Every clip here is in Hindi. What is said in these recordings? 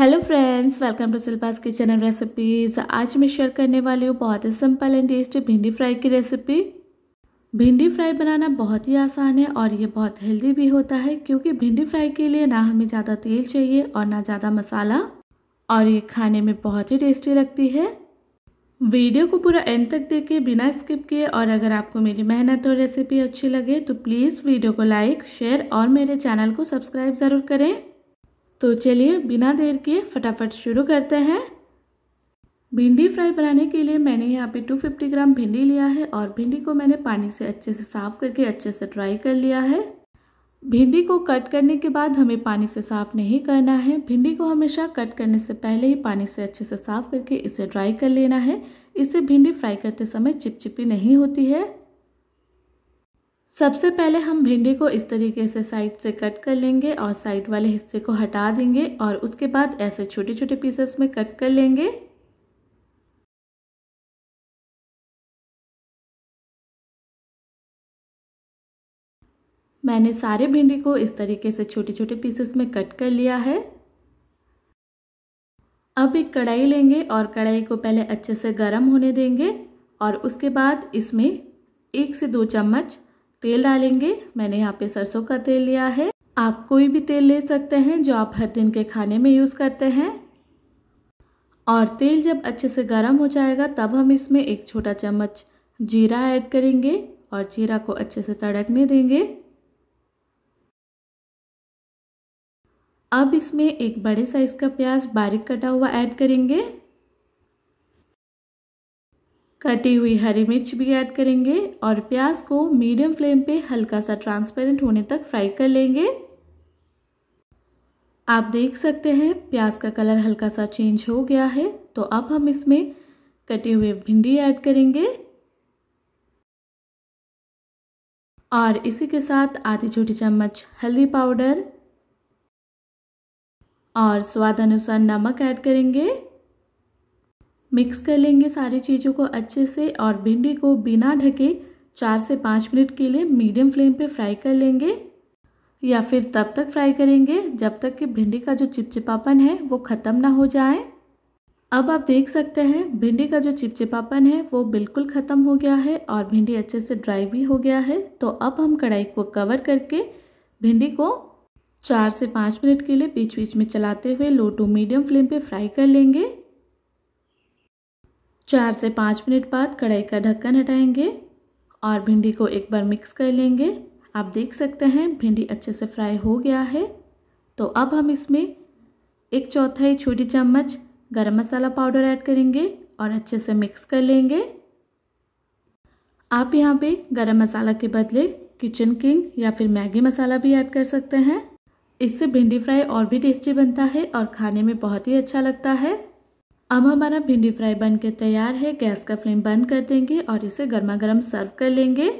hello friends welcome to Shilpa's kitchen and recipes आज मैं शेयर करने वाली हूँ बहुत ही सिंपल एंड टेस्टी भिंडी फ्राई की रेसिपी भिंडी फ्राई बनाना बहुत ही आसान है और ये बहुत हेल्दी भी होता है क्योंकि भिंडी फ्राई के लिए ना हमें ज़्यादा तेल चाहिए और ना ज़्यादा मसाला और ये खाने में बहुत ही टेस्टी लगती है वीडियो को पूरा एंड तक देखिए बिना स्किप किए और अगर आपको मेरी मेहनत और रेसिपी अच्छी लगे तो प्लीज़ वीडियो को लाइक शेयर और मेरे चैनल को सब्सक्राइब ज़रूर करें तो चलिए बिना देर के फटाफट शुरू करते हैं भिंडी फ्राई बनाने के लिए मैंने यहाँ पे 250 ग्राम भिंडी लिया है और भिंडी को मैंने पानी से अच्छे से साफ़ करके अच्छे से ड्राई कर लिया है भिंडी को कट करने के बाद हमें पानी से साफ़ नहीं करना है भिंडी को हमेशा कट करने से पहले ही पानी से अच्छे से साफ़ करके इसे ड्राई कर लेना है इससे भिंडी फ्राई करते समय चिपचिपी नहीं होती है सबसे पहले हम भिंडी को इस तरीके से साइड से कट कर लेंगे और साइड वाले हिस्से को हटा देंगे और उसके बाद ऐसे छोटे छोटे पीसेस में कट कर लेंगे मैंने सारे भिंडी को इस तरीके से छोटे छोटे पीसेस में कट कर लिया है अब एक कढ़ाई लेंगे और कढ़ाई को पहले अच्छे से गर्म होने देंगे और उसके बाद इसमें एक से दो चम्मच तेल डालेंगे मैंने यहाँ पे सरसों का तेल लिया है आप कोई भी तेल ले सकते हैं जो आप हर दिन के खाने में यूज़ करते हैं और तेल जब अच्छे से गर्म हो जाएगा तब हम इसमें एक छोटा चम्मच जीरा ऐड करेंगे और जीरा को अच्छे से तड़कने देंगे अब इसमें एक बड़े साइज़ का प्याज बारीक कटा हुआ ऐड करेंगे कटी हुई हरी मिर्च भी ऐड करेंगे और प्याज को मीडियम फ्लेम पे हल्का सा ट्रांसपेरेंट होने तक फ्राई कर लेंगे आप देख सकते हैं प्याज का कलर हल्का सा चेंज हो गया है तो अब हम इसमें कटे हुए भिंडी ऐड करेंगे और इसी के साथ आधी छोटी चम्मच हल्दी पाउडर और स्वाद अनुसार नमक ऐड करेंगे मिक्स कर लेंगे सारी चीज़ों को अच्छे से और भिंडी को बिना ढके चार से पाँच मिनट के लिए मीडियम फ्लेम पे फ्राई कर लेंगे या फिर तब तक फ्राई करेंगे जब तक कि भिंडी का जो चिपचिपापन है वो ख़त्म ना हो जाए अब आप देख सकते हैं भिंडी का जो चिपचिपापन है वो बिल्कुल ख़त्म हो गया है और भिंडी अच्छे से ड्राई भी हो गया है तो अब हम कढ़ाई को कवर करके भिंडी को चार से पाँच मिनट के लिए बीच बीच में चलाते हुए लो टू मीडियम फ्लेम पे फ्राई कर लेंगे चार से पाँच मिनट बाद कढ़ाई का ढक्कन हटाएंगे और भिंडी को एक बार मिक्स कर लेंगे आप देख सकते हैं भिंडी अच्छे से फ्राई हो गया है तो अब हम इसमें एक चौथाई छोटी चम्मच गरम मसाला पाउडर ऐड करेंगे और अच्छे से मिक्स कर लेंगे आप यहाँ पे गरम मसाला के बदले किचन किंग या फिर मैगी मसाला भी ऐड कर सकते हैं इससे भिंडी फ्राई और भी टेस्टी बनता है और खाने में बहुत ही अच्छा लगता है अब हमारा भिंडी फ्राई बन के तैयार है गैस का फ्लेम बंद कर देंगे और इसे गर्मा गर्म सर्व कर लेंगे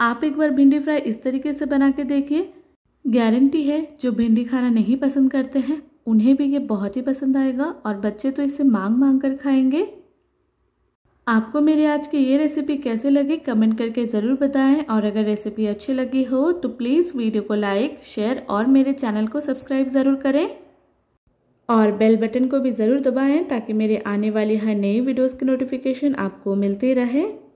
आप एक बार भिंडी फ्राई इस तरीके से बना के देखिए गारंटी है जो भिंडी खाना नहीं पसंद करते हैं उन्हें भी ये बहुत ही पसंद आएगा और बच्चे तो इसे मांग मांग कर खाएंगे आपको मेरी आज की ये रेसिपी कैसे लगी कमेंट करके ज़रूर बताएं और अगर रेसिपी अच्छी लगी हो तो प्लीज़ वीडियो को लाइक शेयर और मेरे चैनल को सब्सक्राइब ज़रूर करें और बेल बटन को भी ज़रूर दबाएं ताकि मेरे आने वाली हर नई वीडियोस की नोटिफिकेशन आपको मिलती रहे